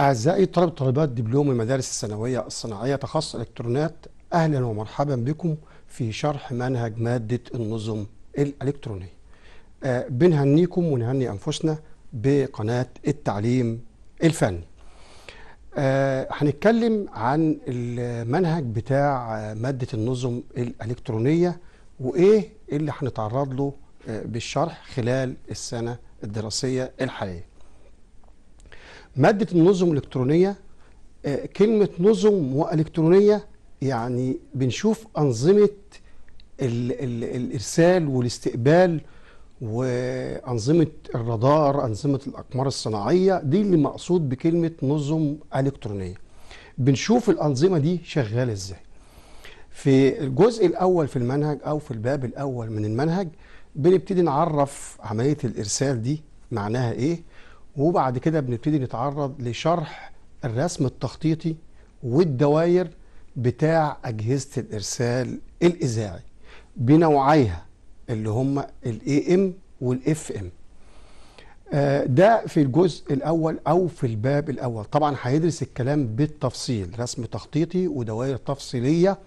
أعزائي طلبة طالبات دبلوم المدارس الثانوية الصناعية تخصص إلكترونات أهلا ومرحبا بكم في شرح منهج مادة النظم الإلكترونية آه بنهنيكم ونهني أنفسنا بقناة التعليم الفني آه هنتكلم عن المنهج بتاع مادة النظم الإلكترونية وإيه اللي هنتعرض له آه، بالشرح خلال السنة الدراسية الحالية مادة النظم الإلكترونية آه، كلمة نظم وإلكترونية يعني بنشوف أنظمة ال ال الإرسال والاستقبال وأنظمة الرادار أنظمة الأقمار الصناعية دي اللي مقصود بكلمة نظم إلكترونية بنشوف الأنظمة دي شغالة إزاي في الجزء الأول في المنهج أو في الباب الأول من المنهج بنبتدي نعرف عملية الإرسال دي معناها إيه وبعد كده بنبتدي نتعرض لشرح الرسم التخطيطي والدواير بتاع أجهزة الإرسال الإذاعي بنوعيها اللي هم الاي ام والاف ام آه، ده في الجزء الأول أو في الباب الأول طبعا هيدرس الكلام بالتفصيل رسم تخطيطي ودوائر تفصيلية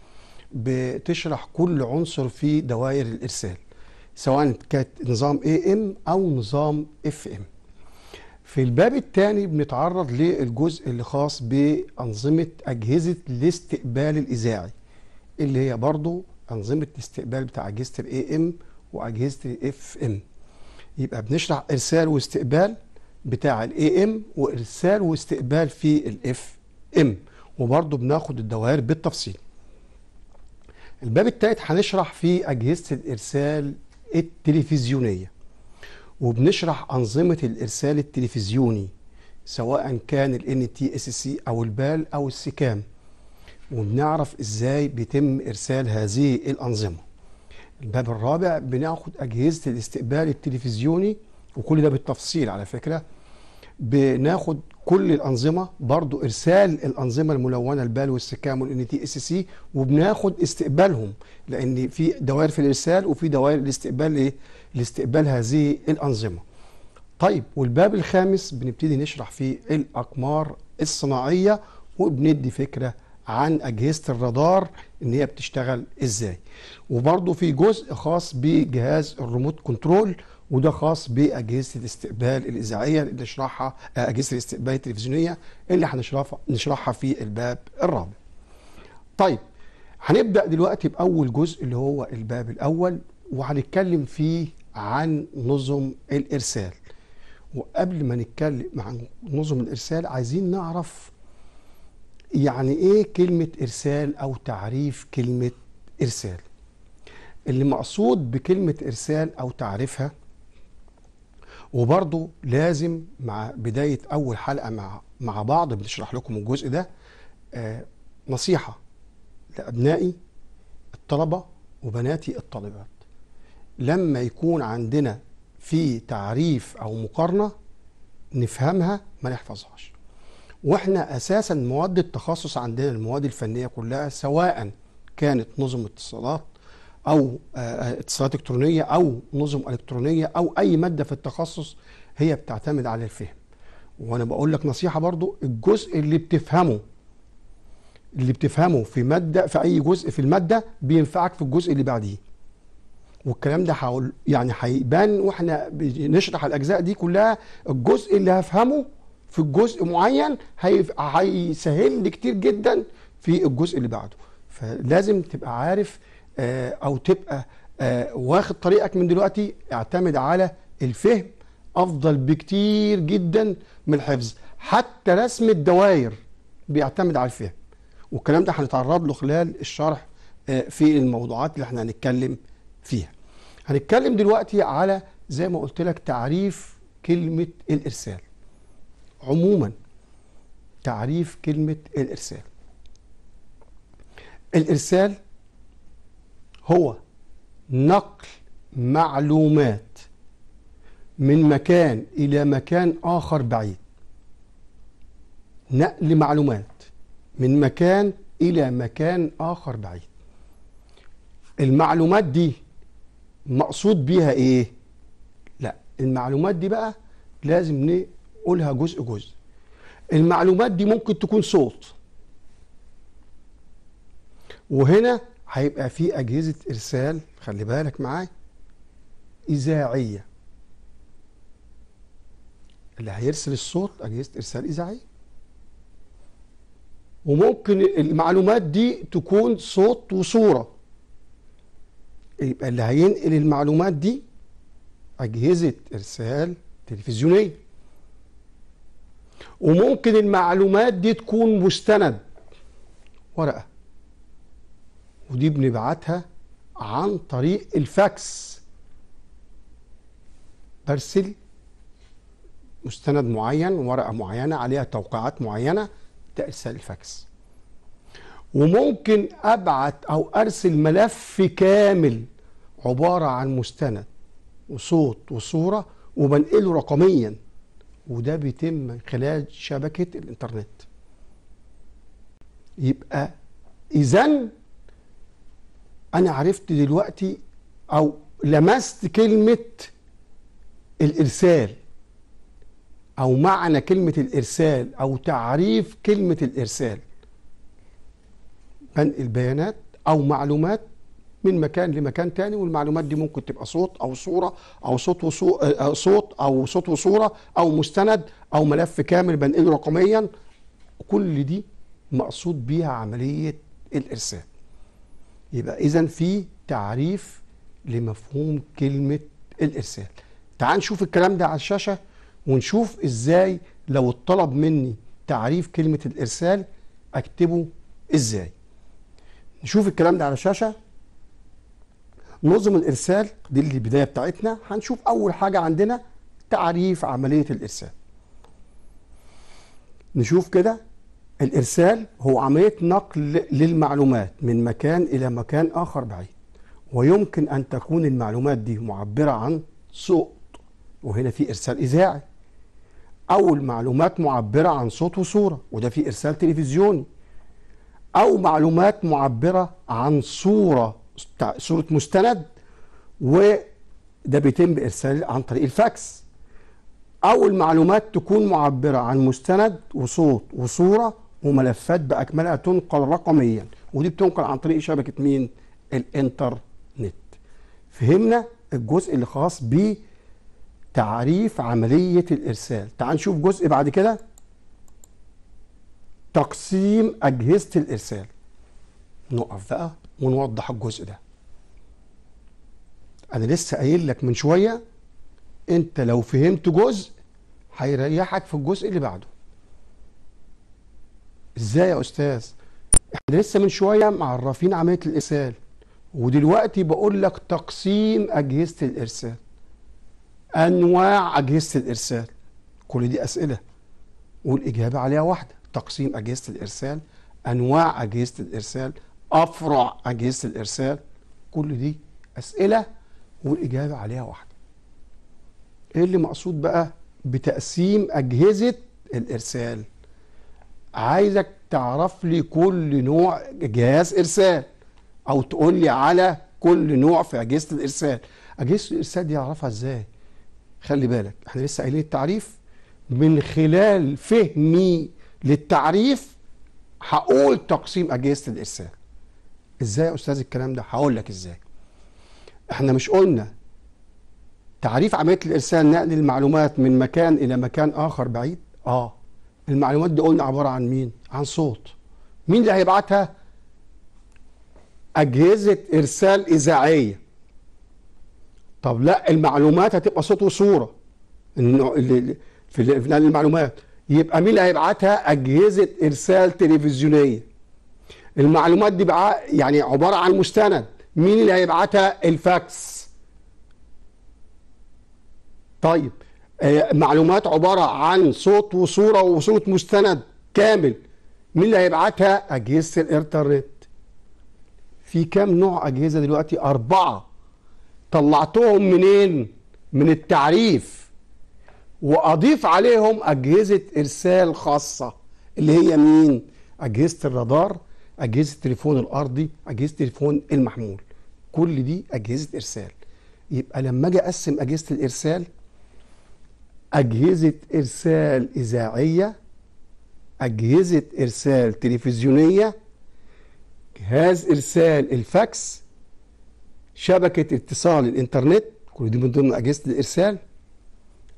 بتشرح كل عنصر في دوائر الإرسال سواء كانت نظام اي ام أو نظام اف ام في الباب الثاني بنتعرض للجزء اللي خاص بأنظمة أجهزة الاستقبال الإذاعي اللي هي برضو أنظمة الاستقبال بتاع أجهزة الاي ام وأجهزة الاف ام يبقى بنشرح إرسال واستقبال بتاع الاي ام وإرسال واستقبال في الاف ام وبرضو بناخد الدوائر بالتفصيل الباب التالت هنشرح فيه أجهزة الإرسال التلفزيونية وبنشرح أنظمة الإرسال التلفزيوني سواء كان الـ NTSC أو البال أو السكام وبنعرف إزاي بيتم إرسال هذه الأنظمة الباب الرابع بناخد أجهزة الاستقبال التلفزيوني وكل ده بالتفصيل على فكرة بناخد كل الانظمه برضو ارسال الانظمه الملونه البال والسكام والان تي اس سي وبناخد استقبالهم لان في دوائر في الارسال وفي دوائر الاستقبال ايه لاستقبال هذه الانظمه طيب والباب الخامس بنبتدي نشرح فيه الاقمار الصناعيه وبندي فكره عن اجهزه الرادار ان هي بتشتغل ازاي وبرضو في جزء خاص بجهاز الريموت كنترول وده خاص باجهزه الاستقبال الاذاعيه اللي شرحها آه، اجهزه الاستقبال التلفزيونيه اللي هنشرحها نشرحها في الباب الرابع. طيب هنبدا دلوقتي باول جزء اللي هو الباب الاول وهنتكلم فيه عن نظم الارسال. وقبل ما نتكلم عن نظم الارسال عايزين نعرف يعني ايه كلمه ارسال او تعريف كلمه ارسال. اللي مقصود بكلمه ارسال او تعريفها وبرضه لازم مع بداية أول حلقة مع مع بعض بنشرح لكم الجزء ده آه، نصيحة لأبنائي الطلبة وبناتي الطالبات لما يكون عندنا في تعريف أو مقارنة نفهمها ما نحفظهاش واحنا اساسا مواد التخصص عندنا المواد الفنيه كلها سواء كانت نظم اتصالات او آه، آه، اتصالات الكترونيه او نظم الكترونيه او اي ماده في التخصص هي بتعتمد على الفهم وانا بقول لك نصيحه برضو الجزء اللي بتفهمه اللي بتفهمه في ماده في اي جزء في الماده بينفعك في الجزء اللي بعديه والكلام ده هقول يعني هيبان واحنا بنشرح الاجزاء دي كلها الجزء اللي هفهمه في الجزء معين هيسهل لي كتير جدا في الجزء اللي بعده فلازم تبقى عارف آه، او تبقى آه، واخد طريقك من دلوقتي اعتمد على الفهم افضل بكتير جدا من الحفظ حتى رسم الدوائر بيعتمد على الفهم والكلام ده هنتعرض له خلال الشرح آه، في الموضوعات اللي احنا هنتكلم فيها هنتكلم دلوقتي على زي ما قلت لك تعريف كلمة الإرسال عموما تعريف كلمة الإرسال الإرسال هو نقل معلومات من مكان إلى مكان آخر بعيد نقل معلومات من مكان إلى مكان آخر بعيد المعلومات دي مقصود بيها إيه؟ لا المعلومات دي بقى لازم نقولها جزء جزء المعلومات دي ممكن تكون صوت وهنا هيبقى في أجهزة إرسال خلي بالك معايا إذاعية اللي هيرسل الصوت أجهزة إرسال إذاعية وممكن المعلومات دي تكون صوت وصورة يبقى اللي هينقل المعلومات دي أجهزة إرسال تلفزيونية وممكن المعلومات دي تكون مستند ورقة ودي بنبعتها عن طريق الفاكس برسل مستند معين ورقة معينة عليها توقيعات معينة تأرسل الفاكس وممكن أبعت أو أرسل ملف كامل عبارة عن مستند وصوت وصورة وبنقله رقميا وده بيتم من خلال شبكة الإنترنت يبقى إذن انا عرفت دلوقتي او لمست كلمه الارسال او معنى كلمه الارسال او تعريف كلمه الارسال بنقل بيانات او معلومات من مكان لمكان تاني والمعلومات دي ممكن تبقى صوت او صوره او صوت وصو... آه، آه، صوت او صوت وصوره او مستند او ملف كامل بنقله رقميا كل دي مقصود بيها عمليه الارسال يبقى اذا في تعريف لمفهوم كلمه الارسال تعال نشوف الكلام ده على الشاشه ونشوف ازاي لو اتطلب مني تعريف كلمه الارسال اكتبه ازاي نشوف الكلام ده على الشاشه نظم الارسال دي البدايه بتاعتنا هنشوف اول حاجه عندنا تعريف عمليه الارسال نشوف كده الإرسال هو عملية نقل للمعلومات من مكان إلى مكان آخر بعيد ويمكن أن تكون المعلومات دي معبرة عن صوت وهنا في إرسال إذاعي أو المعلومات معبرة عن صوت وصورة وده في إرسال تلفزيوني أو معلومات معبرة عن صورة صورة مستند وده بيتم بإرسال عن طريق الفاكس أو المعلومات تكون معبرة عن مستند وصوت وصورة وملفات باكملها تنقل رقميا ودي بتنقل عن طريق شبكه مين؟ الانترنت. فهمنا الجزء اللي خاص بتعريف عمليه الارسال، تعال نشوف جزء بعد كده تقسيم اجهزه الارسال. نقف بقى ونوضح الجزء ده. انا لسه قايل لك من شويه انت لو فهمت جزء هيريحك في الجزء اللي بعده. ازاي يا استاذ احنا لسه من شويه معرفين عمليه الارسال ودلوقتي بقول لك تقسيم اجهزه الارسال انواع اجهزه الارسال كل دي اسئله والاجابه عليها واحده تقسيم اجهزه الارسال انواع اجهزه الارسال افرع اجهزه الارسال كل دي اسئله والاجابه عليها واحده ايه اللي مقصود بقى بتقسيم اجهزه الارسال عايزك تعرف لي كل نوع جهاز ارسال او تقول لي على كل نوع في اجهزه الارسال اجهزه الارسال دي اعرفها ازاي خلي بالك احنا لسه قايلين التعريف من خلال فهمي للتعريف هقول تقسيم اجهزه الارسال ازاي يا استاذ الكلام ده هقول لك ازاي احنا مش قلنا تعريف عمليه الارسال نقل المعلومات من مكان الى مكان اخر بعيد اه المعلومات دي قلنا عباره عن مين؟ عن صوت. مين اللي هيبعتها؟ اجهزه ارسال اذاعيه. طب لا المعلومات هتبقى صوت وصوره. في نقل المعلومات يبقى مين اللي هيبعتها؟ اجهزه ارسال تلفزيونيه. المعلومات دي بقى يعني عباره عن مستند، مين اللي هيبعتها؟ الفاكس. طيب آه، معلومات عباره عن صوت وصوره وصوت مستند كامل مين اللي هيبعتها اجهزه الانترنت في كام نوع اجهزه دلوقتي اربعه طلعتهم منين من التعريف واضيف عليهم اجهزه ارسال خاصه اللي هي مين اجهزه الرادار اجهزه التليفون الارضي اجهزه التليفون المحمول كل دي اجهزه ارسال يبقى لما اجي اقسم اجهزه الارسال أجهزة إرسال إذاعية أجهزة إرسال تلفزيونية جهاز إرسال الفاكس شبكة اتصال الإنترنت كل دي من ضمن أجهزة الإرسال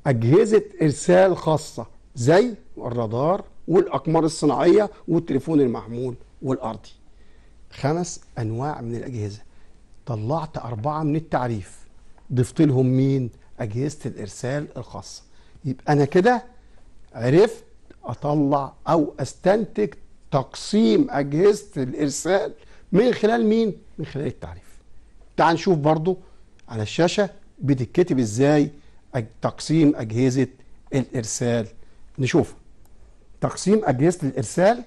أجهزة إرسال خاصة زي الرادار والأقمار الصناعية والتليفون المحمول والأرضي خمس أنواع من الأجهزة طلعت أربعة من التعريف ضفت لهم مين؟ أجهزة الإرسال الخاصة يبقى أنا كده عرفت أطلع أو أستنتج تقسيم أجهزة الإرسال من خلال مين؟ من خلال التعريف تعال نشوف برضو على الشاشة بتتكتب إزاي تقسيم أجهزة الإرسال نشوف تقسيم أجهزة الإرسال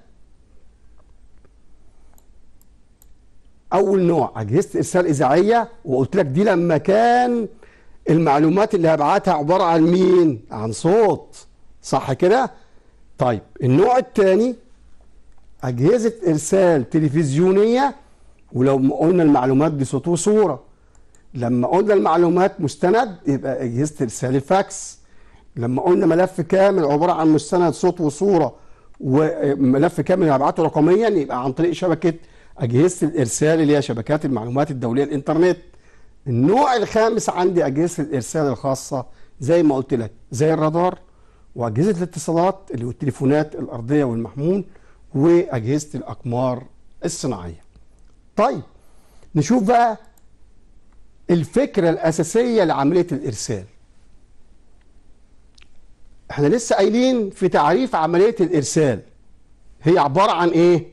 أول نوع أجهزة إرسال إذاعية وقلت لك دي لما كان المعلومات اللي هبعتها عبارة عن مين؟ عن صوت صح كده؟ طيب النوع الثاني أجهزة إرسال تلفزيونية ولو قلنا المعلومات بصوت وصورة لما قلنا المعلومات مستند يبقى أجهزة إرسال الفاكس لما قلنا ملف كامل عبارة عن مستند صوت وصورة وملف كامل هبعته رقميا يبقى عن طريق شبكة أجهزة الإرسال اللي هي شبكات المعلومات الدولية الإنترنت النوع الخامس عندي أجهزة الإرسال الخاصة زي ما قلت لك زي الرادار وأجهزة الاتصالات اللي هو التليفونات الأرضية والمحمول وأجهزة الأقمار الصناعية طيب نشوف بقى الفكرة الأساسية لعملية الإرسال احنا لسه قايلين في تعريف عملية الإرسال هي عبارة عن إيه؟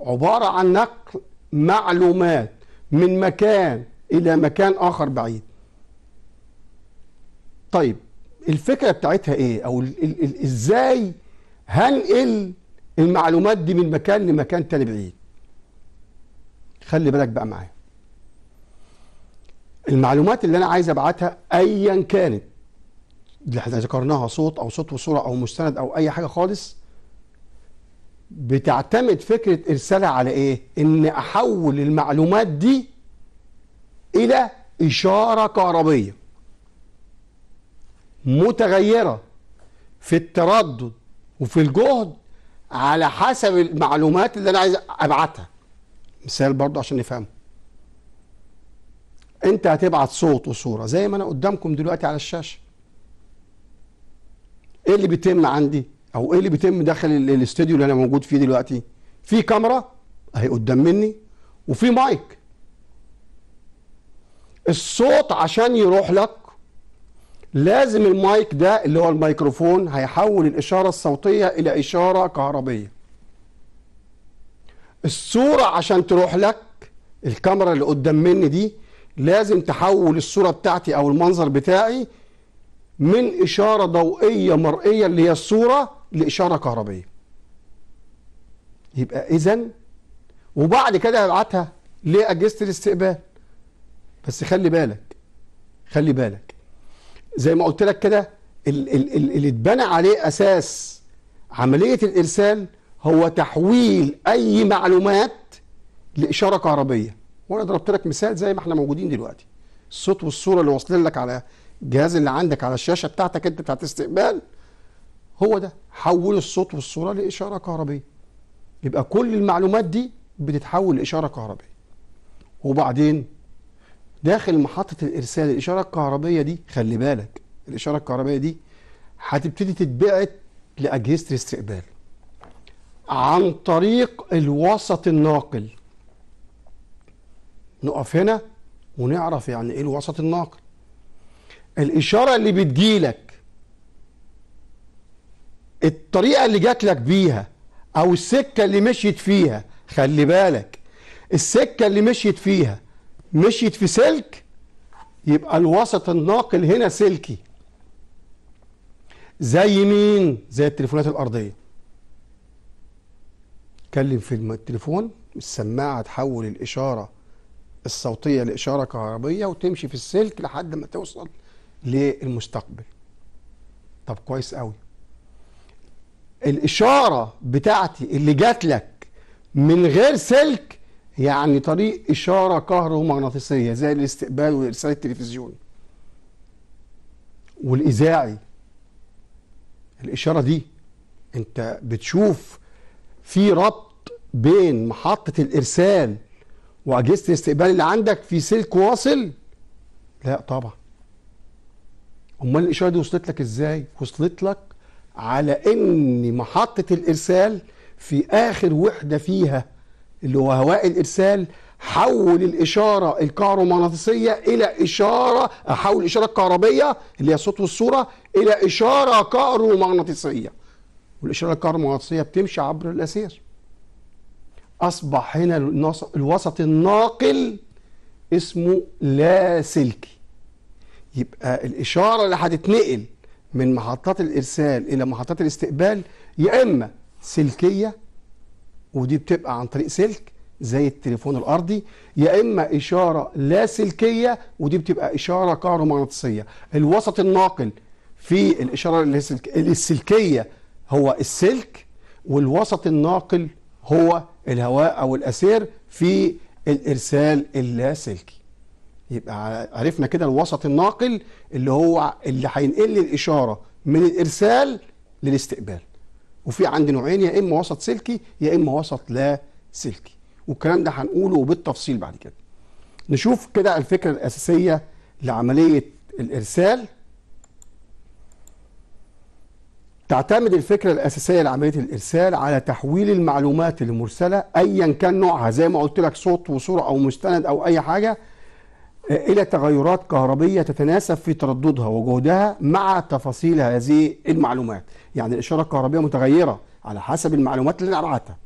عبارة عن نقل معلومات من مكان إلى مكان آخر بعيد طيب الفكرة بتاعتها إيه أو إزاي هنقل المعلومات دي من مكان لمكان تاني بعيد خلي بالك بقى معايا المعلومات اللي انا عايز ابعتها ايا كانت اللي احنا ذكرناها صوت او صوت وصوره او مستند او اي حاجه خالص بتعتمد فكره ارسالها على ايه ان احول المعلومات دي إلى إشارة كهربية متغيرة في التردد وفي الجهد على حسب المعلومات اللي أنا عايز أبعتها مثال برضه عشان نفهمه أنت هتبعت صوت وصورة زي ما أنا قدامكم دلوقتي على الشاشة إيه اللي بيتم عندي أو إيه اللي بيتم داخل الاستوديو اللي أنا موجود فيه دلوقتي في كاميرا أهي قدام مني وفي مايك الصوت عشان يروح لك لازم المايك ده اللي هو الميكروفون هيحول الإشارة الصوتية إلى إشارة كهربية الصورة عشان تروح لك الكاميرا اللي قدام مني دي لازم تحول الصورة بتاعتي أو المنظر بتاعي من إشارة ضوئية مرئية اللي هي الصورة لإشارة كهربية يبقى إذن وبعد كده هبعتها لأجهزة الاستقبال بس خلي بالك خلي بالك زي ما قلت لك كده اللي اتبنى عليه اساس عمليه الارسال هو تحويل اي معلومات لاشاره كهربيه وانا ضربت لك مثال زي ما احنا موجودين دلوقتي الصوت والصوره اللي واصلين لك على الجهاز اللي عندك على الشاشه بتاعتك انت بتاعت استقبال هو ده حول الصوت والصوره لاشاره كهربيه يبقى كل المعلومات دي بتتحول لاشاره كهربيه وبعدين داخل محطة الإرسال الإشارة الكهربية دي خلي بالك الإشارة الكهربية دي هتبتدي تتبعت لأجهزة الاستقبال عن طريق الوسط الناقل نقف هنا ونعرف يعني ايه الوسط الناقل الإشارة اللي بتجيلك الطريقة اللي جات لك بيها أو السكة اللي مشيت فيها خلي بالك السكة اللي مشيت فيها مشيت في سلك يبقى الوسط الناقل هنا سلكي زي مين زي التليفونات الارضيه اتكلم في التليفون السماعه تحول الاشاره الصوتيه لاشاره كهربيه وتمشي في السلك لحد ما توصل للمستقبل طب كويس قوي الاشاره بتاعتي اللي جات لك من غير سلك يعني طريق إشارة كهرومغناطيسية زي الاستقبال والإرسال التلفزيوني والإذاعي الإشارة دي أنت بتشوف في ربط بين محطة الإرسال وأجهزة الاستقبال اللي عندك في سلك واصل لا طبعا امال الاشاره دي وصلت لك ازاي وصلت لك على ان محطه الارسال في اخر وحده فيها اللي هو هواء الارسال حول الاشاره الكهرومغناطيسيه الى اشاره حول الاشاره الكهربيه اللي هي الصوت والصوره الى اشاره كهرومغناطيسيه والاشاره الكهرومغناطيسيه بتمشي عبر الاسير اصبح هنا الوسط الناقل اسمه لاسلكي يبقى الاشاره اللي هتتنقل من محطات الارسال الى محطات الاستقبال يا اما سلكيه ودي بتبقى عن طريق سلك زي التليفون الارضي يا اما اشاره لاسلكيه ودي بتبقى اشاره كهرومغناطيسيه الوسط الناقل في الاشاره السلكيه هو السلك والوسط الناقل هو الهواء او الاسير في الارسال اللاسلكي يبقى عرفنا كده الوسط الناقل اللي هو اللي هينقل الاشاره من الارسال للاستقبال وفي عندي نوعين يا اما وسط سلكي يا اما وسط لا سلكي والكلام ده هنقوله بالتفصيل بعد كده نشوف كده الفكره الاساسيه لعمليه الارسال تعتمد الفكرة الأساسية لعملية الإرسال على تحويل المعلومات المرسلة أيا كان نوعها زي ما قلت لك صوت وصورة أو مستند أو أي حاجة إلى تغيرات كهربية تتناسب في ترددها وجهدها مع تفاصيل هذه المعلومات يعني الإشارة الكهربية متغيرة على حسب المعلومات اللي أبعتها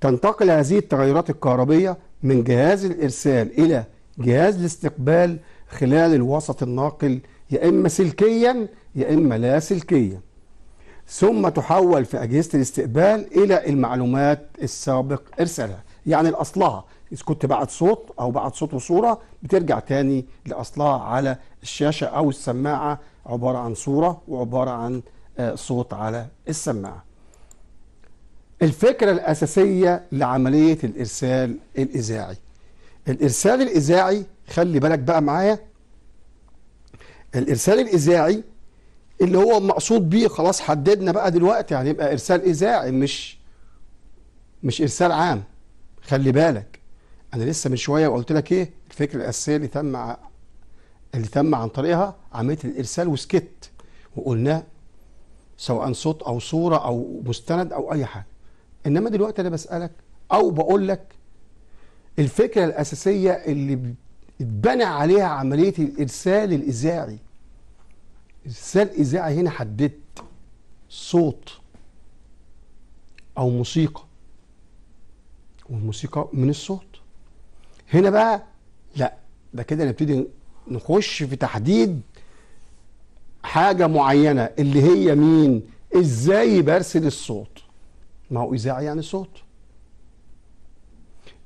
تنتقل هذه التغيرات الكهربية من جهاز الإرسال إلى جهاز الاستقبال خلال الوسط الناقل يا إما سلكيا يا إما لا سلكيا ثم تحول في أجهزة الاستقبال إلى المعلومات السابق إرسالها يعني الأصلها إذا كنت بعت صوت أو بعت صوت وصورة بترجع تاني لأصلها على الشاشة أو السماعة عبارة عن صورة وعبارة عن آه، صوت على السماعة الفكرة الأساسية لعملية الإرسال الإذاعي الإرسال الإذاعي خلي بالك بقى معايا الإرسال الإذاعي اللي هو مقصود بيه خلاص حددنا بقى دلوقتي هنبقى يعني إرسال إذاعي مش مش إرسال عام خلي بالك انا لسه من شويه وقلت لك ايه الفكره الاساسيه اللي تم اللي تم عن طريقها عمليه الارسال وسكت وقلناه سواء صوت او صوره او مستند او اي حاجه انما دلوقتي انا بسالك او بقول لك الفكره الاساسيه اللي اتبنى عليها عمليه الارسال الاذاعي ارسال اذاعي هنا حددت صوت او موسيقى والموسيقى من الصوت هنا بقى لا ده كده نبتدي نخش في تحديد حاجة معينة اللي هي مين ازاي برسل الصوت ما هو إذاعة يعني صوت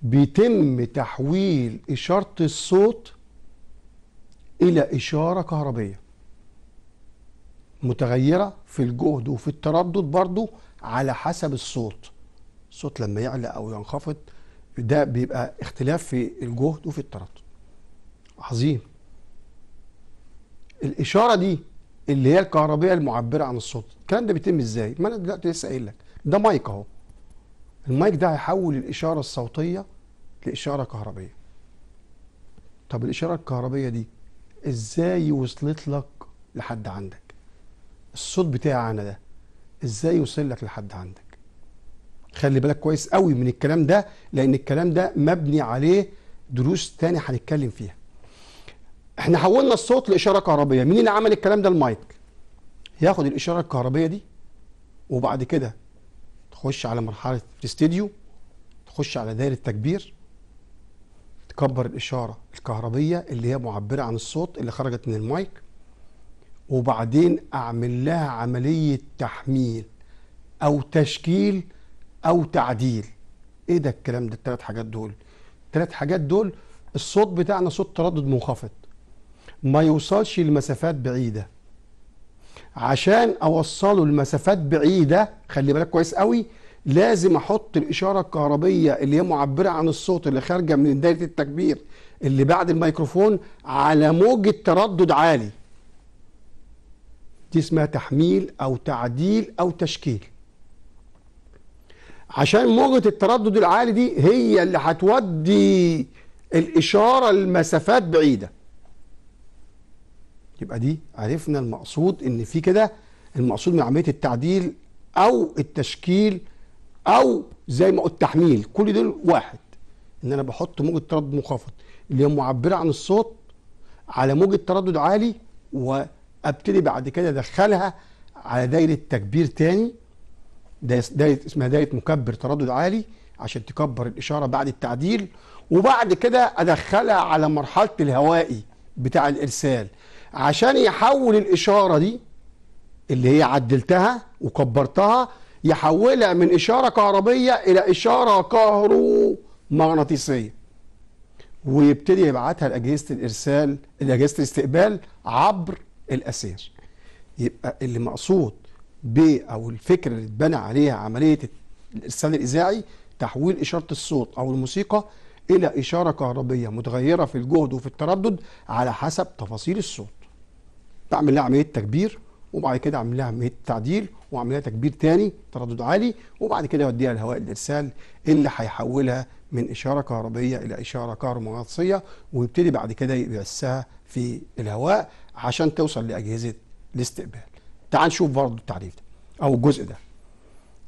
بيتم تحويل إشارة الصوت إلى إشارة كهربية متغيرة في الجهد وفي التردد برضو على حسب الصوت الصوت لما يعلى أو ينخفض ده بيبقى اختلاف في الجهد وفي التردد عظيم الاشاره دي اللي هي الكهربيه المعبره عن الصوت الكلام ده بيتم ازاي ما انا دلوقتي لسه قايل لك ده مايك اهو المايك ده هيحول الاشاره الصوتيه لاشاره كهربيه طب الاشاره الكهربيه دي ازاي وصلت لك لحد عندك الصوت بتاعي انا ده ازاي يوصل لك لحد عندك خلي بالك كويس قوي من الكلام ده لان الكلام ده مبني عليه دروس تاني هنتكلم فيها احنا حولنا الصوت لاشاره كهربيه مين اللي عمل الكلام ده المايك ياخد الاشاره الكهربيه دي وبعد كده تخش على مرحله الاستديو تخش على دايره تكبير تكبر الاشاره الكهربيه اللي هي معبره عن الصوت اللي خرجت من المايك وبعدين اعمل لها عمليه تحميل او تشكيل او تعديل ايه ده الكلام ده الثلاث حاجات دول الثلاث حاجات دول الصوت بتاعنا صوت تردد منخفض ما يوصلش لمسافات بعيده عشان اوصله لمسافات بعيده خلي بالك كويس قوي لازم احط الاشاره الكهربيه اللي هي معبره عن الصوت اللي خارجه من دايره التكبير اللي بعد الميكروفون على موجه تردد عالي دي اسمها تحميل او تعديل او تشكيل عشان موجة التردد العالي دي هي اللي هتودي الإشارة لمسافات بعيدة يبقى دي عرفنا المقصود إن في كده المقصود من عملية التعديل أو التشكيل أو زي ما قلت تحميل كل دول واحد إن أنا بحط موجة تردد منخفض اللي هي معبرة عن الصوت على موجة تردد عالي وابتدي بعد كده ادخلها على دايرة تكبير تاني داية اسمها داية مكبر تردد عالي عشان تكبر الإشارة بعد التعديل وبعد كده أدخلها على مرحلة الهوائي بتاع الإرسال عشان يحول الإشارة دي اللي هي عدلتها وكبرتها يحولها من إشارة كهربية إلى إشارة كهرومغناطيسية ويبتدي يبعتها لأجهزة الإرسال لأجهزة الاستقبال عبر الأسير يبقى اللي مقصود ب او الفكره اللي اتبنى عليها عمليه الارسال الاذاعي تحويل اشاره الصوت او الموسيقى الى اشاره كهربيه متغيره في الجهد وفي التردد على حسب تفاصيل الصوت. بعمل لها عمليه تكبير وبعد كده اعمل لها عمليه تعديل واعمل لها تكبير تاني تردد عالي وبعد كده اوديها لهواء الارسال اللي هيحولها من اشاره كهربيه الى اشاره كهرومغناطيسيه ويبتدي بعد كده يبعثها في الهواء عشان توصل لاجهزه الاستقبال. تعال نشوف برضه التعريف ده او الجزء ده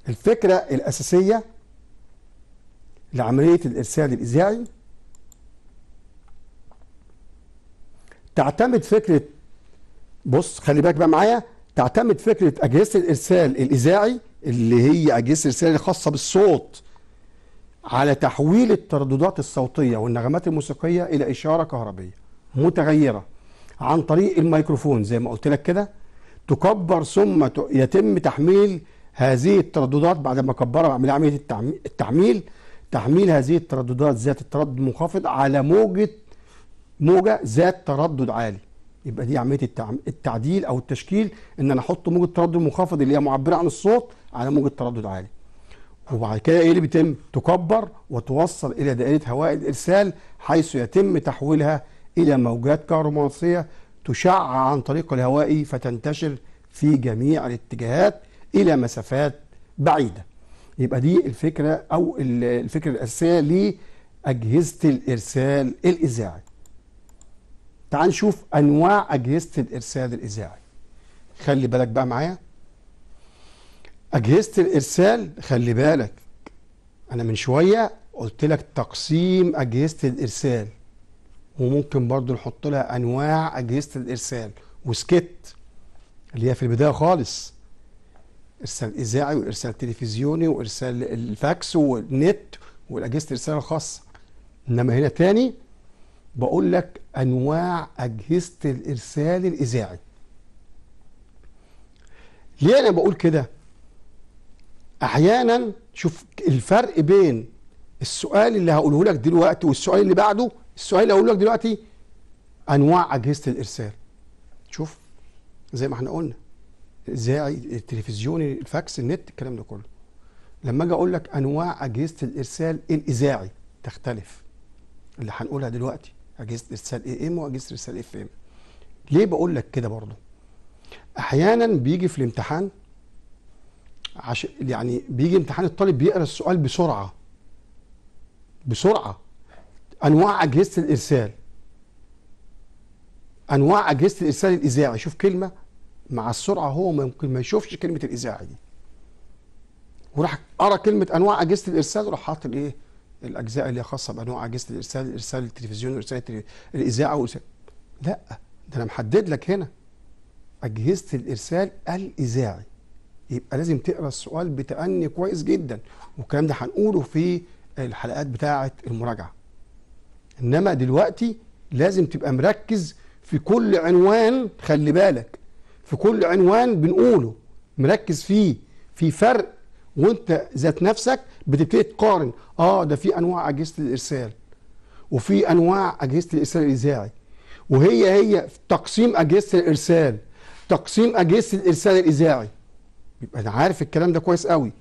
الفكره الاساسيه لعمليه الارسال الاذاعي تعتمد فكره بص خلي بالك بقى معايا تعتمد فكره اجهزه الارسال الاذاعي اللي هي اجهزه الارسال الخاصه بالصوت على تحويل الترددات الصوتيه والنغمات الموسيقيه الى اشاره كهربيه متغيره عن طريق الميكروفون زي ما قلت لك كده تكبر ثم يتم تحميل هذه الترددات بعد ما كبرها بعمل عمليه التحميل تحميل هذه الترددات ذات التردد المنخفض على موجه موجه ذات تردد عالي يبقى دي عمليه التعديل او التشكيل ان انا احط موجه تردد منخفض اللي هي معبره عن الصوت على موجه تردد عالي وبعد كده ايه اللي بيتم تكبر وتوصل الى دائره هواء الارسال حيث يتم تحويلها الى موجات كهرومغناطيسيه تشع عن طريق الهوائي فتنتشر في جميع الاتجاهات إلى مسافات بعيدة يبقى دي الفكرة أو الفكرة الأساسية لأجهزة الإرسال الإذاعي تعال نشوف أنواع أجهزة الإرسال الإذاعي خلي بالك بقى معايا أجهزة الإرسال خلي بالك أنا من شوية قلت لك تقسيم أجهزة الإرسال وممكن برضو نحط لها انواع اجهزه الارسال وسكت اللي هي في البدايه خالص ارسال اذاعي وارسال تلفزيوني وارسال الفاكس والنت والاجهزه الارسال الخاصه انما هنا تاني بقول لك انواع اجهزه الارسال الاذاعي ليه انا بقول كده احيانا شوف الفرق بين السؤال اللي هقوله لك دلوقتي والسؤال اللي بعده السؤال اللي اقول لك دلوقتي انواع اجهزه الارسال شوف زي ما احنا قلنا ازاي التلفزيوني الفاكس النت الكلام ده كله لما اجي اقول لك انواع اجهزه الارسال الاذاعي تختلف اللي هنقولها دلوقتي اجهزه ارسال اي ام واجهزه ارسال اف ام ليه بقول لك كده برضه احيانا بيجي في الامتحان عشان يعني بيجي امتحان الطالب بيقرا السؤال بسرعه بسرعه انواع اجهزه الارسال انواع اجهزه الارسال الاذاعي شوف كلمه مع السرعه هو ممكن ما يشوفش كلمه الاذاعي دي وراح قرا كلمه انواع اجهزه الارسال وراح حاطط الايه الاجزاء اللي هي خاصه بانواع اجهزه الارسال الارسال التلفزيوني ارسال الاذاعه وارسال لا ده انا محدد لك هنا اجهزه الارسال الاذاعي يبقى لازم تقرا السؤال بتأني كويس جدا والكلام ده هنقوله في الحلقات بتاعه المراجعه انما دلوقتي لازم تبقى مركز في كل عنوان خلي بالك في كل عنوان بنقوله مركز فيه في فرق وانت ذات نفسك بتبتدي تقارن اه ده في انواع اجهزه الارسال وفي انواع اجهزه الارسال الاذاعي وهي هي تقسيم اجهزه الارسال تقسيم اجهزه الارسال الاذاعي يبقى انا عارف الكلام ده كويس قوي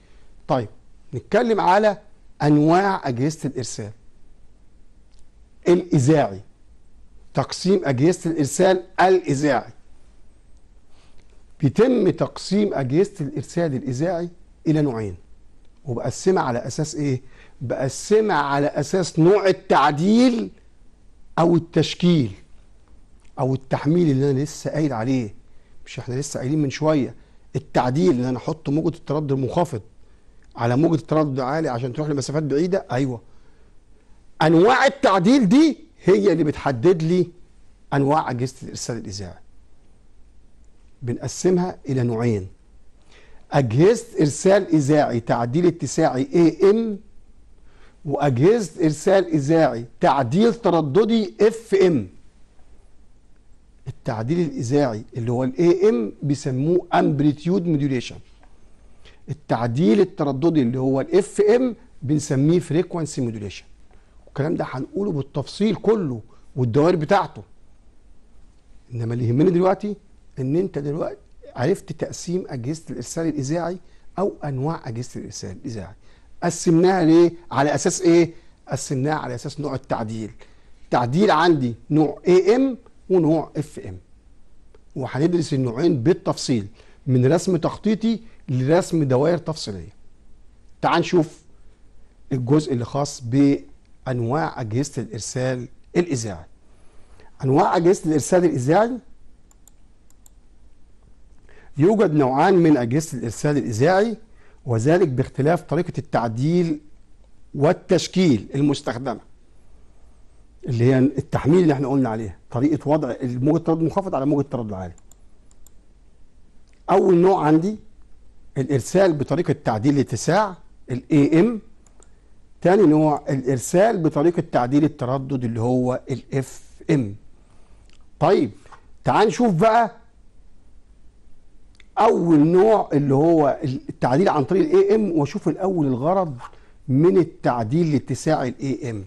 طيب نتكلم على انواع اجهزه الارسال الإذاعي تقسيم أجهزة الإرسال الإذاعي بيتم تقسيم أجهزة الإرسال الإذاعي إلى نوعين وبقسمها على أساس إيه؟ بقسمها على أساس نوع التعديل أو التشكيل أو التحميل اللي أنا لسه قايل عليه مش إحنا لسه قايلين من شوية التعديل إن أنا أحط موجة التردد المنخفض على موجة التردد عالي عشان تروح لمسافات بعيدة أيوه انواع التعديل دي هي اللي بتحدد لي انواع اجهزه الارسال الاذاعي بنقسمها الى نوعين اجهزه ارسال اذاعي تعديل اتساعي اي ام واجهزه ارسال اذاعي تعديل ترددي اف ام التعديل الاذاعي اللي هو الاي ام بيسموه امبليتيود موديوليشن التعديل الترددي اللي هو الاف ام بنسميه فريكوانسي موديوليشن والكلام ده هنقوله بالتفصيل كله والدوائر بتاعته انما اللي يهمني دلوقتي ان انت دلوقتي عرفت تقسيم اجهزه الارسال الاذاعي او انواع اجهزه الارسال الاذاعي قسمناها ليه على اساس ايه قسمناها على اساس نوع التعديل تعديل عندي نوع اي ام ونوع اف ام وهندرس النوعين بالتفصيل من رسم تخطيطي لرسم دوائر تفصيليه تعال نشوف الجزء اللي خاص بالتعديل انواع اجهزه الارسال الاذاعي انواع اجهزه الارسال الاذاعي يوجد نوعان من اجهزه الارسال الاذاعي وذلك باختلاف طريقه التعديل والتشكيل المستخدمه اللي هي التحميل اللي احنا قلنا عليها طريقه وضع موجة التردد المنخفض على موجة التردد العالي اول نوع عندي الارسال بطريقه تعديل الاتساع الاي ام تاني نوع الارسال بطريقه تعديل التردد اللي هو الاف ام طيب تعال نشوف بقى اول نوع اللي هو التعديل عن طريق الاي ام واشوف الاول الغرض من التعديل لاتساع الاي ام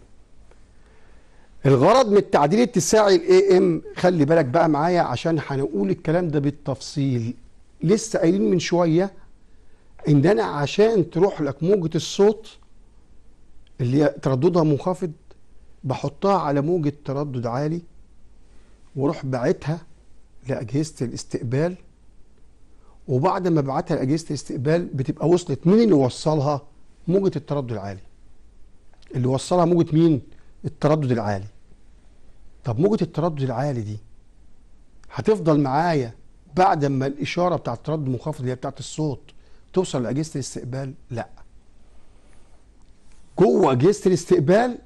الغرض من التعديل اتساعي الاي ام خلي بالك بقى معايا عشان هنقول الكلام ده بالتفصيل لسه قايلين من شويه ان انا عشان تروح لك موجه الصوت اللي ترددها منخفض بحطها على موجة تردد عالي واروح باعتها لأجهزة الاستقبال وبعد ما ابعتها لأجهزة الاستقبال بتبقى وصلت مين اللي وصلها موجة التردد العالي اللي وصلها موجة مين التردد العالي طب موجة التردد العالي دي هتفضل معايا بعد ما الإشارة بتاعة التردد المنخفض اللي هي بتاعة الصوت توصل لأجهزة الاستقبال لأ جوه اجهزه الاستقبال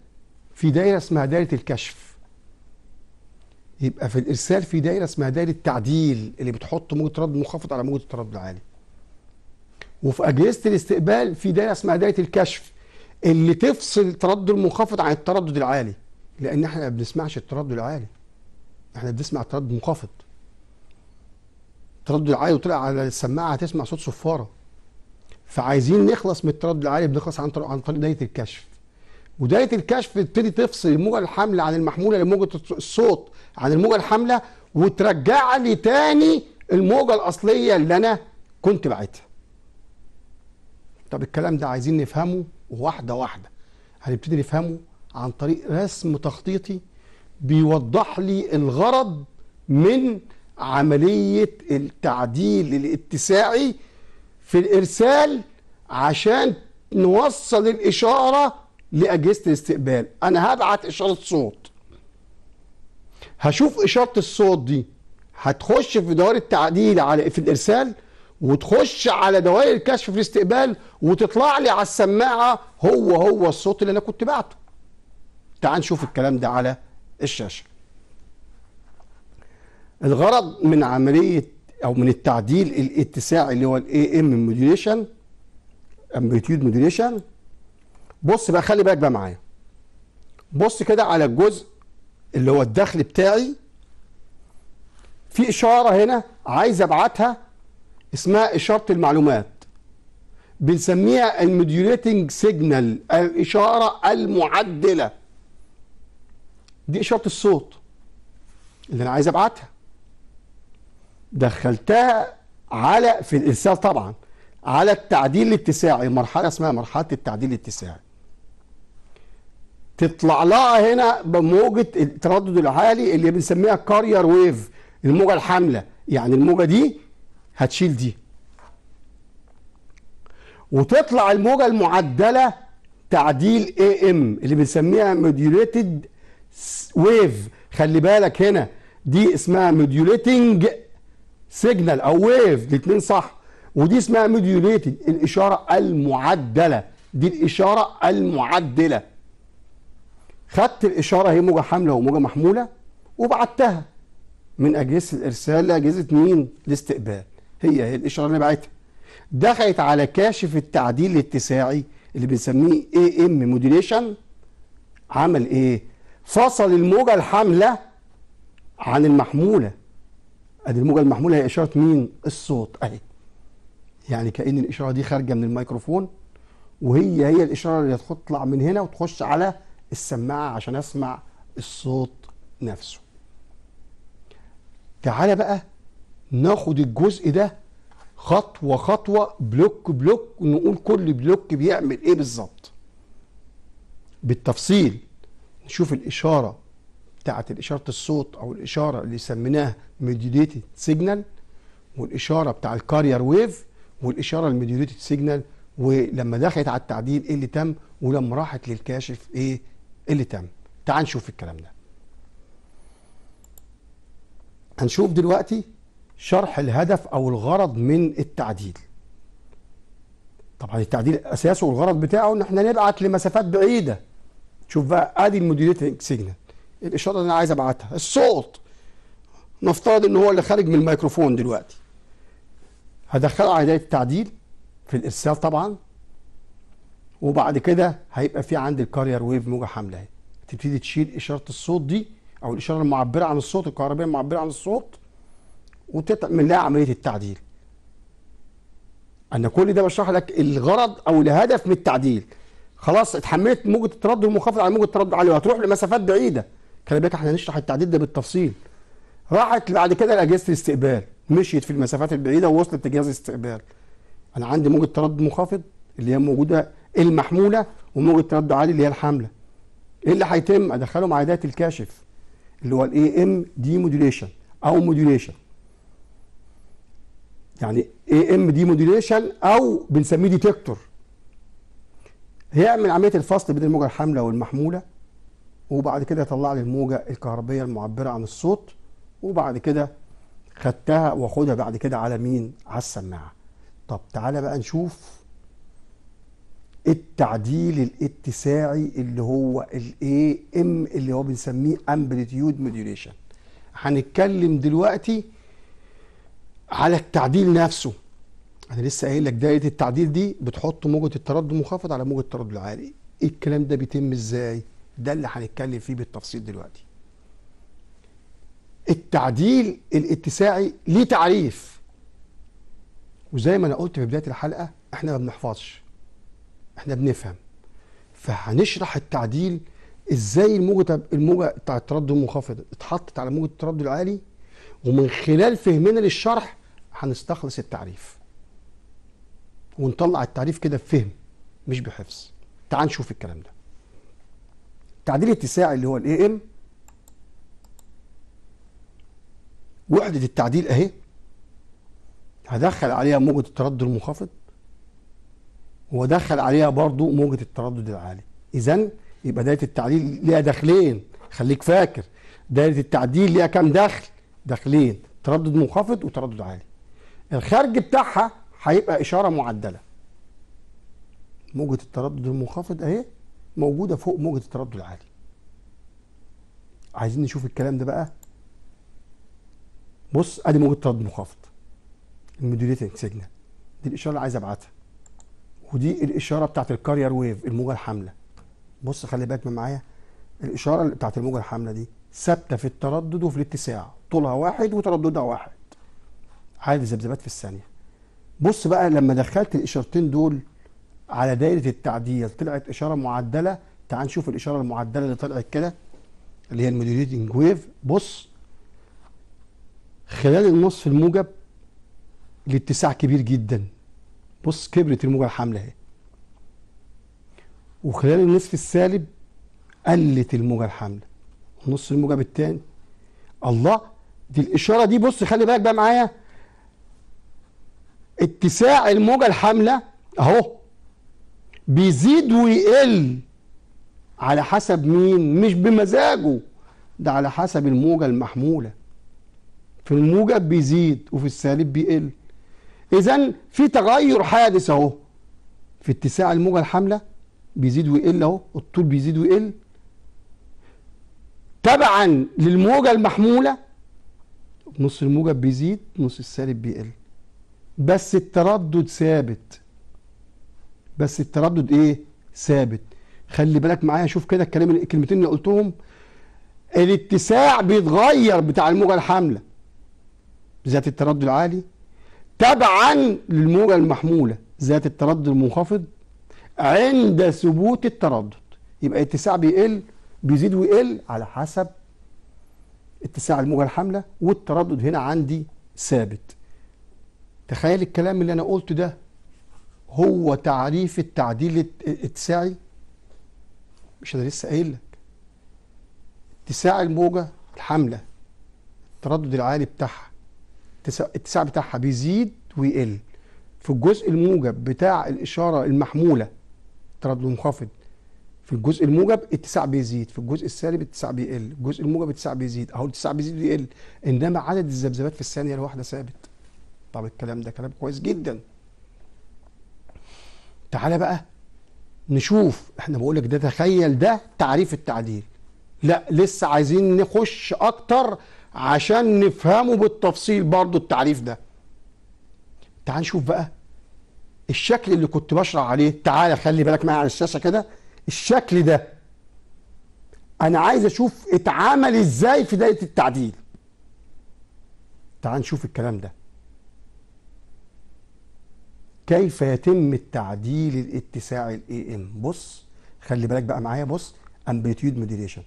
في دايره اسمها دايره الكشف يبقى في الارسال في دايره اسمها دايره التعديل اللي بتحط موجة رد منخفض على موجة التردد العالي وفي اجهزه الاستقبال في دايره اسمها دايره الكشف اللي تفصل التردد المنخفض عن التردد العالي لان احنا ما بنسمعش التردد العالي احنا بنسمع التردد المنخفض التردد العالي وطلع على السماعه هتسمع صوت صفاره فعايزين نخلص من التردد العالي بنخلص عن طريق عن طريق دايه الكشف ودايه الكشف تبتدي تفصل الموجه الحامله عن المحموله لموجه الصوت عن الموجه الحامله وترجع لي تاني الموجه الاصليه اللي انا كنت باعتها طب الكلام ده عايزين نفهمه واحده واحده هنبتدي نفهمه عن طريق رسم تخطيطي بيوضح لي الغرض من عمليه التعديل الاتساعي في الارسال عشان نوصل الاشاره لاجهزه الاستقبال انا هبعت اشاره صوت هشوف اشاره الصوت دي هتخش في دوائر التعديل على في الارسال وتخش على دوائر الكشف في الاستقبال وتطلع لي على السماعه هو هو الصوت اللي انا كنت بعته تعال نشوف الكلام ده على الشاشه الغرض من عمليه او من التعديل الاتساعي اللي هو الاي ام موديوليشن امبليتيود موديوليشن بص بقى خلي بالك بقى معايا بص كده على الجزء اللي هو الدخل بتاعي في اشاره هنا عايز ابعتها اسمها اشاره المعلومات بنسميها الموديوليتنج سيجنال الاشاره المعدله دي اشاره الصوت اللي انا عايز ابعتها دخلتها على في الارسال طبعا على التعديل الاتساعي مرحله اسمها مرحله التعديل الاتساعي تطلع لها هنا بموجه التردد العالي اللي بنسميها كارير ويف الموجه الحامله يعني الموجه دي هتشيل دي وتطلع الموجه المعدله تعديل اي ام اللي بنسميها موديوليتد ويف خلي بالك هنا دي اسمها موديوليتنج سيجنال او ويف الاثنين صح ودي اسمها ميديوليتد الاشاره المعدله دي الاشاره المعدله خدت الاشاره هي موجه حامله وموجه محموله وبعتها من اجهزه الارسال لاجهزه مين الاستقبال هي هي الاشاره اللي بعتها دخلت على كاشف التعديل الاتساعي اللي بنسميه اي ام موديليشن عمل ايه فصل الموجه الحامله عن المحموله ادي الموجه المحموله هي اشاره مين الصوت اهي يعني كان الاشاره دي خارجه من الميكروفون وهي هي الاشاره اللي هتطلع من هنا وتخش على السماعه عشان اسمع الصوت نفسه تعالى بقى ناخد الجزء ده خطوه خطوه بلوك بلوك نقول كل بلوك بيعمل ايه بالظبط بالتفصيل نشوف الاشاره بتاعت اشاره الصوت او الاشاره اللي سميناها ميديوليتد سيجنال والاشاره بتاع الكارير ويف والاشاره الميديوليتد سيجنال ولما دخلت على التعديل ايه اللي تم ولما راحت للكاشف إيه, ايه اللي تم تعال نشوف الكلام ده هنشوف دلوقتي شرح الهدف او الغرض من التعديل طبعا التعديل اساسه والغرض بتاعه ان احنا نبعت لمسافات بعيده شوف بقى ادي الموديوليتنج سيجنال الاشاره اللي انا عايز ابعتها الصوت نفترض ان هو اللي خارج من الميكروفون دلوقتي هدخله على دايره التعديل في الارسال طبعا وبعد كده هيبقى في عندي الكارير ويف موجه حامله تبتدي تشيل اشاره الصوت دي او الاشاره المعبره عن الصوت الكهربائيه المعبره عن الصوت وتعمل لها عمليه التعديل انا كل ده بشرح لك الغرض او الهدف من التعديل خلاص اتحملت موجه التردد المنخفض على موجه التردد عاليه وهتروح لمسافات بعيده خلي بالك احنا هنشرح التعديل ده بالتفصيل راحت بعد كده لاجهزه الاستقبال مشيت في المسافات البعيده ووصلت لجهاز الاستقبال انا عندي موجه تردد منخفض اللي هي موجوده المحموله وموجه تردد عالي اللي هي الحامله ايه اللي هيتم ادخله مع اداه الكاشف اللي هو الاي ام دي موديليشن او موديليشن يعني اي ام دي موديليشن او بنسميه ديتكتور هيعمل عمليه الفصل بين الموجه الحامله والمحموله وبعد كده طلع لي الموجه الكهربيه المعبره عن الصوت وبعد كده خدتها واخدها بعد كده على مين على السماعه طب تعالى بقى نشوف التعديل الاتساعي اللي هو الاي ام اللي هو بنسميه امبليتيود موديوليشن هنتكلم دلوقتي على التعديل نفسه انا لسه قايل لك دايره التعديل دي بتحط موجه التردد المنخفض على موجه التردد العالي إيه الكلام ده بيتم ازاي ده اللي هنتكلم فيه بالتفصيل دلوقتي التعديل الاتساعي ليه تعريف وزي ما انا قلت في بدايه الحلقه احنا ما بنحفظش احنا بنفهم فهنشرح التعديل ازاي الموجه الموجه بتاع التردد المنخفض اتحطت على موجه التردد العالي ومن خلال فهمنا للشرح هنستخلص التعريف ونطلع التعريف كده بفهم مش بحفظ تعال نشوف الكلام ده تعديل اتساعي اللي هو الاي ام وحده التعديل اهي هدخل عليها موجة التردد المنخفض وادخل عليها برضو موجة التردد العالي اذا يبقى دايره التعديل ليها دخلين خليك فاكر دايره التعديل ليها كام دخل دخلين تردد منخفض وتردد عالي الخارج بتاعها هيبقى اشاره معدله موجه التردد المنخفض اهي موجوده فوق موجه التردد العالي عايزين نشوف الكلام ده بقى بص ادي موجه التردد المنخفض الموديوليتنج سيجنال دي الاشاره اللي عايز ابعتها ودي الاشاره بتاعت الكارير ويف الموجه الحامله بص خلي بالك من معايا الاشاره اللي بتاعت الموجه الحامله دي ثابته في التردد وفي الاتساع طولها واحد وترددها واحد عايز ذبذبات في الثانيه بص بقى لما دخلت الاشارتين دول على دائرة التعديل طلعت إشارة معدلة تعال نشوف الإشارة المعدلة اللي طلعت كده اللي هي الموديوليتنج ويف بص خلال النصف الموجب الاتساع كبير جدا بص كبرت الموجة الحاملة اهي وخلال النصف السالب قلت الموجة الحاملة النص الموجب الثاني الله دي الإشارة دي بص خلي بالك بقى معايا اتساع الموجة الحاملة أهو بيزيد ويقل على حسب مين مش بمزاجه ده على حسب الموجة المحمولة في الموجب بيزيد وفي السالب بيقل اذا في تغير حادث اهو في اتساع الموجة الحاملة بيزيد ويقل اهو الطول بيزيد ويقل تبعا للموجة المحمولة نص الموجب بيزيد نص السالب بيقل بس التردد ثابت بس التردد ايه ثابت خلي بالك معايا شوف كده الكلام الكلمتين اللي قلتهم الاتساع بيتغير بتاع الموجه الحامله ذات التردد العالي تبعا للموجه المحموله ذات التردد المنخفض عند ثبوت التردد يبقى الاتساع بيقل بيزيد ويقل على حسب اتساع الموجه الحامله والتردد هنا عندي ثابت تخيل الكلام اللي انا قلته ده هو تعريف التعديل الاتساعي مش انا لسه قايل لك اتساع الموجه الحامله التردد العالي بتاعها الاتساع بتاعها بيزيد ويقل في الجزء الموجب بتاع الاشاره المحموله تردد منخفض في الجزء الموجب اتساع بيزيد في الجزء السالب اتساع بيقل الجزء الموجب اتساع بيزيد اهو اتساع بيزيد ويقل انما عدد الذبذبات في الثانيه الواحده ثابت طب الكلام ده كلام كويس جدا تعالى بقى نشوف احنا بقول لك ده تخيل ده تعريف التعديل لا لسه عايزين نخش اكتر عشان نفهمه بالتفصيل برضو التعريف ده تعال نشوف بقى الشكل اللي كنت بشرح عليه تعالى خلي بالك معايا على الشاشه كده الشكل ده انا عايز اشوف اتعمل ازاي في دايره التعديل تعال نشوف الكلام ده كيف يتم التعديل الاتساع الاي ام بص خلي بالك بقى معايا بص امبليتيود موديليشن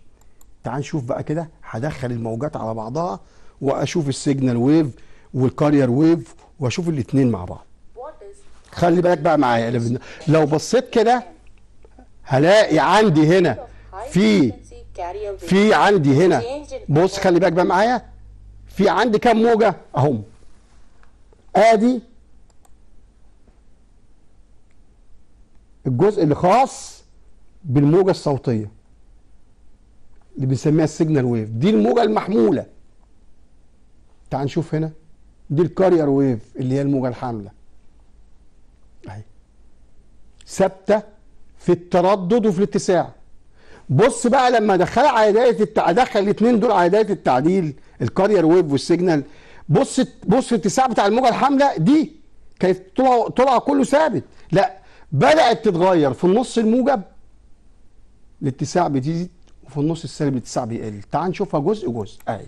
تعال نشوف بقى كده هدخل الموجات على بعضها واشوف السيجنال ويف والكارير ويف واشوف الاثنين مع بعض خلي بالك بقى معايا لو بصيت كده هلاقي عندي هنا في في عندي هنا بص خلي بالك بقى معايا في عندي كام موجه اهم ادي الجزء اللي خاص بالموجه الصوتيه اللي بنسميها السيجنال ويف دي الموجه المحموله تعال نشوف هنا دي الكارير ويف اللي هي الموجه الحامله اهي ثابته في التردد وفي الاتساع بص بقى لما ادخلها على دايره التع... ادخل الاثنين دول على دايره التعديل الكارير ويف والسيجنال بص بص الاتساع بتاع الموجه الحامله دي كانت طلع طلع كله ثابت لا بدات تتغير في النص الموجب الاتساع بتزيد وفي النص السالب الاتساع بيقل تعال نشوفها جزء جزء اهي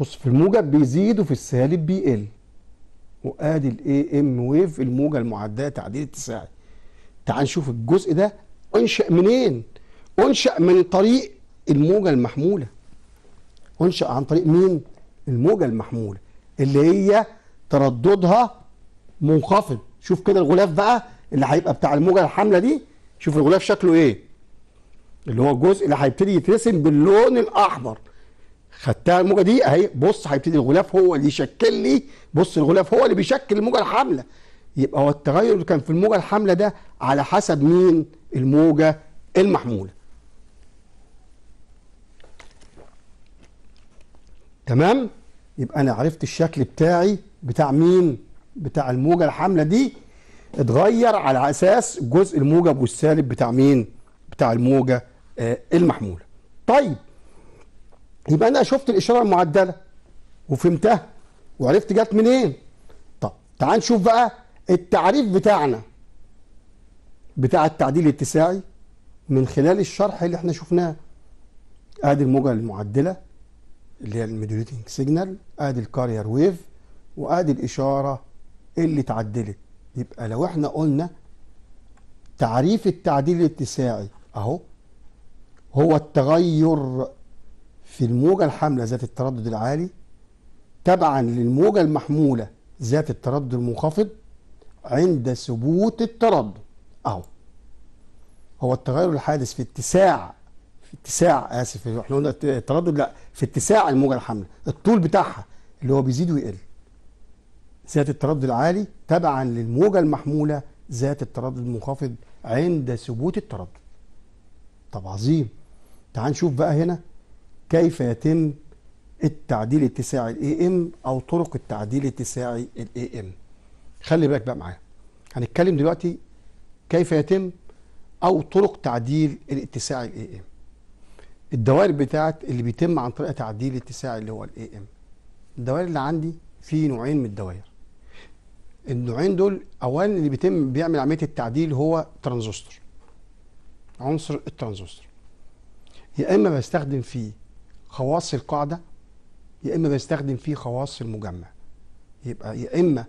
بص في الموجب بيزيد وفي السالب بيقل وادي الاي ام ويف الموجه المعدله تعديل اتساعي تعال نشوف الجزء ده انشا منين انشا من طريق الموجه المحموله انشا عن طريق مين الموجه المحموله اللي هي ترددها منخفض شوف كده الغلاف بقى اللي هيبقى بتاع الموجه الحامله دي شوف الغلاف شكله ايه اللي هو الجزء اللي هيبتدي يترسم باللون الاحمر خدتها الموجه دي اهي بص هيبتدي الغلاف هو اللي يشكل لي بص الغلاف هو اللي بيشكل الموجه الحامله يبقى هو التغير اللي كان في الموجه الحامله ده على حسب مين الموجه المحموله تمام يبقى انا عرفت الشكل بتاعي بتاع مين بتاع الموجة الحاملة دي اتغير على اساس جزء الموجب والسالب بتاع مين بتاع الموجة آه، المحمولة طيب يبقى انا شفت الاشارة المعدلة وفهمتها وعرفت جت منين طب تعال نشوف بقى التعريف بتاعنا بتاع التعديل الاتساعي من خلال الشرح اللي احنا شفناه ادي الموجة المعدلة اللي هي الميدوليتنج سيجنال ادي الكارير ويف وادي الاشارة اللي اتعدلت يبقى لو احنا قلنا تعريف التعديل الاتساعي اهو هو التغير في الموجة الحاملة ذات التردد العالي تبعا للموجة المحمولة ذات التردد المنخفض عند ثبوت التردد اهو هو التغير الحادث في اتساع في اتساع اسف احنا قلنا التردد لا في اتساع الموجة الحاملة الطول بتاعها اللي هو بيزيد ويقل ذات التردد العالي تبعا للموجة المحمولة ذات التردد المنخفض عند ثبوت التردد طب عظيم تعال نشوف بقى هنا كيف يتم التعديل اتساعي الاي ام او طرق التعديل اتساعي الاي ام خلي بالك بقى معايا هنتكلم دلوقتي كيف يتم او طرق تعديل الاتساع الاي ام الدوائر بتاعت اللي بيتم عن طريق تعديل الاتساع اللي هو الاي ام الدوائر اللي عندي في نوعين من الدوائر النوعين دول اولا اللي بيتم بيعمل عمليه التعديل هو ترانزستور عنصر الترانزستور يا اما بستخدم فيه خواص القاعده يا اما بستخدم فيه خواص المجمع يبقى يا اما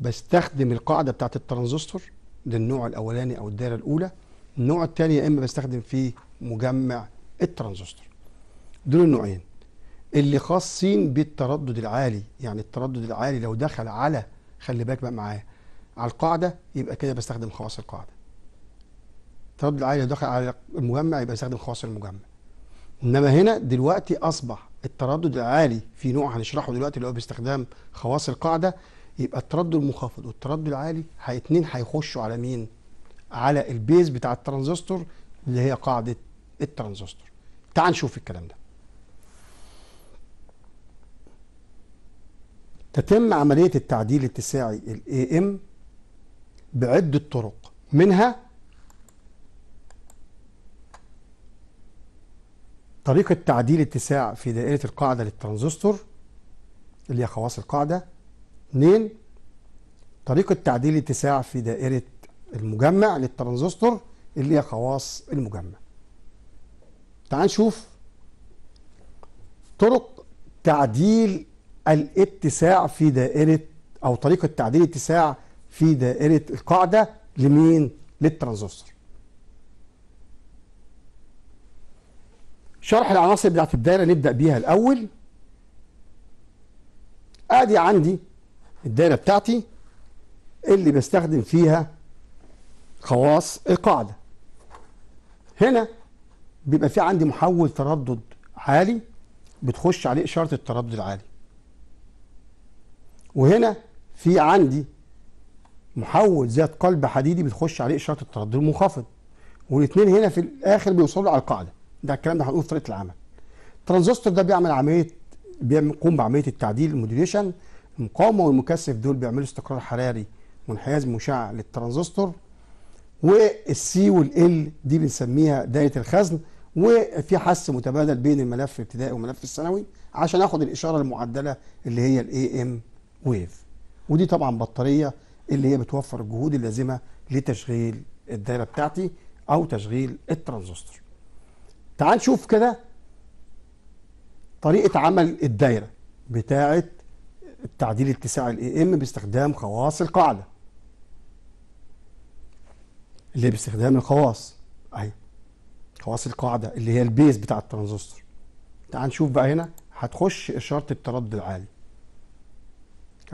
بستخدم القاعده بتاعت الترانزستور ده النوع الاولاني او الدايره الاولى النوع الثاني يا اما بستخدم فيه مجمع الترانزستور دول النوعين اللي خاصين بالتردد العالي يعني التردد العالي لو دخل على خلي بالك بقى معايا على القاعده يبقى كده بستخدم خواص القاعده ترد العائله داخل على المجمع يبقى بستخدم خواص المجمع انما هنا دلوقتي اصبح التردد العالي في نوع هنشرحه دلوقتي اللي هو باستخدام خواص القاعده يبقى التردد المنخفض والتردد العالي الاثنين هيخشوا على مين؟ على البيز بتاع الترانزستور اللي هي قاعده الترانزستور. تعال نشوف الكلام ده. تتم عملية التعديل اتساعي ال AM بعدة طرق منها طريقة تعديل اتساع في دائرة القاعدة للترانزستور اللي هي خواص القاعدة اثنين طريقة تعديل اتساع في دائرة المجمع للترانزستور اللي هي خواص المجمع تعال نشوف طرق تعديل الاتساع في دائرة أو طريقة تعديل الاتساع في دائرة القاعدة لمين؟ للترانزستور شرح العناصر بتاعت الدايرة نبدأ بيها الأول ادي عندي الدايره بتاعتي اللي بستخدم فيها خواص القاعده هنا بيبقى في عندي محول تردد عالي بتخش عليه اشاره التردد العالي وهنا في عندي محول ذات قلب حديدي بتخش عليه اشاره التردد المنخفض والاثنين هنا في الاخر بيوصلوا على القاعده ده الكلام ده هنقوله في طريقه العمل الترانزستور ده بيعمل عمليه بيقوم بعمليه التعديل الموديليشن المقاومه والمكثف دول بيعملوا استقرار حراري وانحياز مشع للترانزستور والسي والال دي بنسميها دايره الخزن وفي حس متبادل بين الملف الابتدائي والملف الثانوي عشان اخد الاشاره المعدله اللي هي الاي ام ويف ودي طبعا بطارية اللي هي بتوفر الجهود اللازمة لتشغيل الدايرة بتاعتي أو تشغيل الترانزستور تعال نشوف كده طريقة عمل الدايرة بتاعة التعديل اتساع الاي ام باستخدام خواص القاعدة اللي باستخدام الخواص اهي خواص القاعدة اللي هي البيز بتاع الترانزستور تعال نشوف بقى هنا هتخش اشارة التردد العالي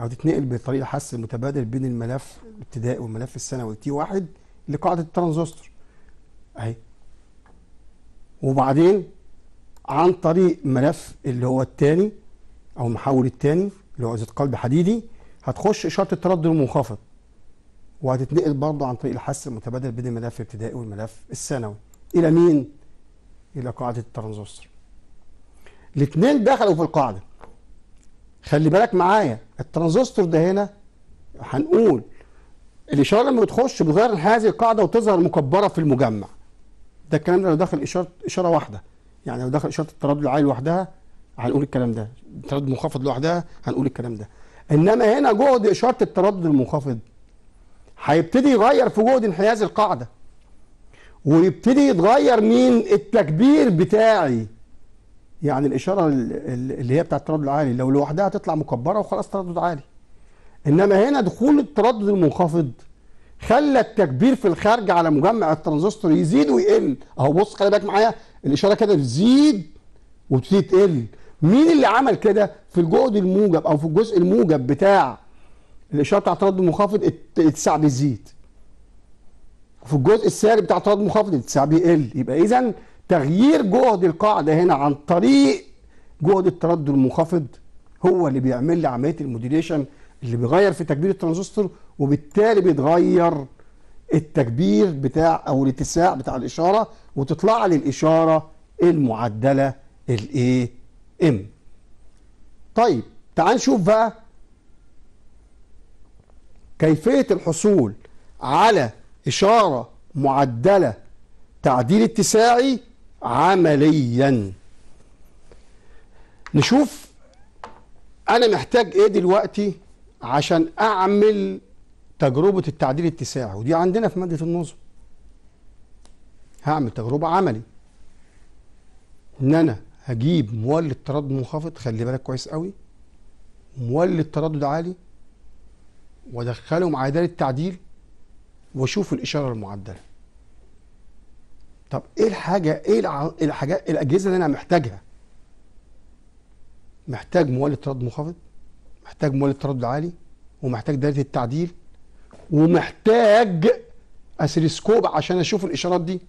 او تتنقل بطريقه حس متبادل بين الملف الابتدائي والملف الثانوي تي واحد لقاعده الترانزستور اهي وبعدين عن طريق ملف اللي هو الثاني او المحول الثاني اللي هو ازاز قلب حديدي هتخش اشاره التردد المنخفض وهتتنقل برضه عن طريق الحس المتبادل بين الملف الابتدائي والملف الثانوي الى مين؟ الى قاعده الترانزستور الاثنين دخلوا في القاعده خلي بالك معايا الترانزستور ده هنا هنقول الاشاره لما بتخش بتغير هذه القاعده وتظهر مكبره في المجمع ده الكلام ده لو دخل اشاره اشاره واحده يعني لو دخل اشاره التردد العالي لوحدها هنقول الكلام ده التردد المنخفض لوحدها هنقول الكلام ده انما هنا جهد اشاره التردد المنخفض هيبتدي يغير في جهد انحياز القاعده ويبتدي يتغير مين التكبير بتاعي يعني الاشاره اللي هي بتاعت التردد العالي لو لوحدها تطلع مكبره وخلاص تردد عالي انما هنا دخول التردد المنخفض خلى التكبير في الخارج على مجمع الترانزستور يزيد ويقل اهو بص خلي بالك معايا الاشاره كده بتزيد وتبتدي تقل مين اللي عمل كده في الجهد الموجب او في الجزء الموجب بتاع الاشاره بتاع التردد المنخفض اتسع بيزيد في الجزء الساري بتاع التردد المنخفض اتسع بيقل يبقى اذا تغيير جهد القاعده هنا عن طريق جهد التردد المنخفض هو اللي بيعمل لي عمليه الموديليشن اللي بيغير في تكبير الترانزستور وبالتالي بيتغير التكبير بتاع او الاتساع بتاع الاشاره وتطلع لي الاشاره المعدله الاي ام طيب تعال نشوف بقى كيفيه الحصول على اشاره معدله تعديل اتساعي عمليا نشوف انا محتاج ايه دلوقتي عشان اعمل تجربه التعديل التساعي ودي عندنا في ماده النظم هعمل تجربه عملي ان انا هجيب مولد تردد منخفض خلي بالك كويس قوي مولد تردد عالي وادخله مع دايره التعديل واشوف الاشاره المعدله طب ايه الحاجه ايه, إيه الحاجات إيه الاجهزه اللي انا محتاجها محتاج مولد تردد منخفض محتاج مولد تردد عالي ومحتاج دايره التعديل ومحتاج اسلسكوب عشان اشوف الاشارات دي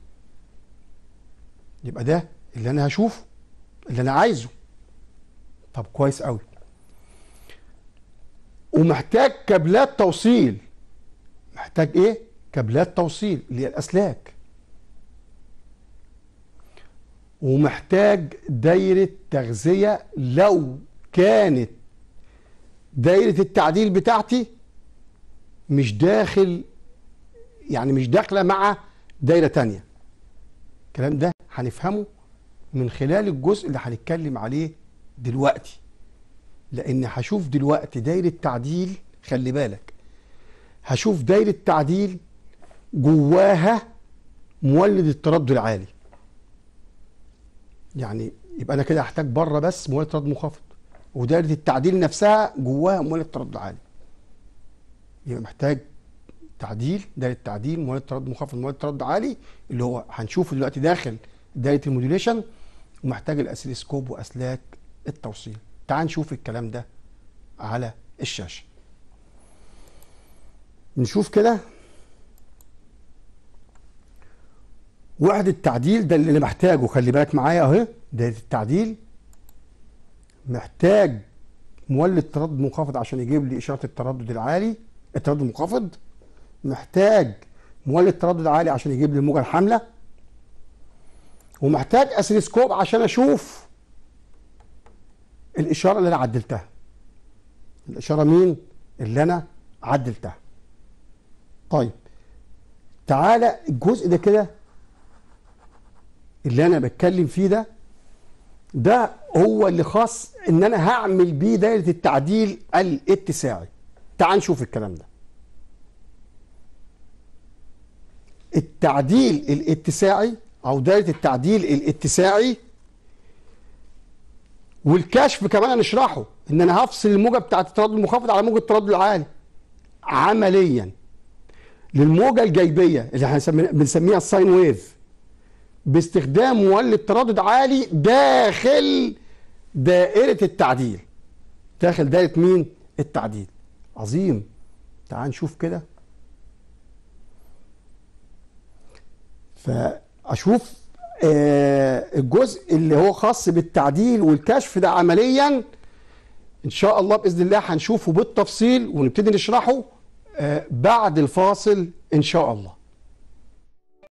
يبقى ده اللي انا هشوفه اللي انا عايزه طب كويس قوي ومحتاج كابلات توصيل محتاج ايه كابلات توصيل اللي هي الاسلاك ومحتاج دايرة تغذية لو كانت دايرة التعديل بتاعتي مش داخل يعني مش داخلة مع دايرة تانية الكلام ده هنفهمه من خلال الجزء اللي هنتكلم عليه دلوقتي لأن هشوف دلوقتي دايرة تعديل خلي بالك هشوف دايرة تعديل جواها مولد التردد العالي يعني يبقى انا كده هحتاج بره بس مولد تردد منخفض ودائره التعديل نفسها جواها مولد تردد عالي يبقى محتاج تعديل دائره تعديل مولد تردد منخفض مولد تردد عالي اللي هو هنشوفه دلوقتي داخل دائره الموديوليشن ومحتاج الاسيلسكوب واسلاك التوصيل تعال نشوف الكلام ده على الشاشه نشوف كده وحدة التعديل ده اللي محتاجه خلي بالك معايا اهي ده التعديل محتاج مولد تردد منخفض عشان يجيب لي إشارة التردد العالي التردد المنخفض محتاج مولد تردد عالي عشان يجيب لي الموجة الحاملة ومحتاج اسلسكوب عشان أشوف الإشارة اللي أنا عدلتها الإشارة مين؟ اللي أنا عدلتها طيب تعالى الجزء ده كده اللي انا بتكلم فيه ده ده هو اللي خاص ان انا هعمل بيه دايره التعديل الاتساعي تعال نشوف الكلام ده التعديل الاتساعي او دايره التعديل الاتساعي والكشف كمان هنشرحه ان انا هفصل الموجه بتاعت التردد المنخفض على موجه التردد العالي عمليا للموجه الجيبيه اللي احنا بنسميها الساين ويف باستخدام مولد تردد عالي داخل دائرة التعديل داخل دائرة مين؟ التعديل عظيم تعال نشوف كده فأشوف آه، الجزء اللي هو خاص بالتعديل والكشف ده عمليا إن شاء الله بإذن الله هنشوفه بالتفصيل ونبتدي نشرحه آه، بعد الفاصل إن شاء الله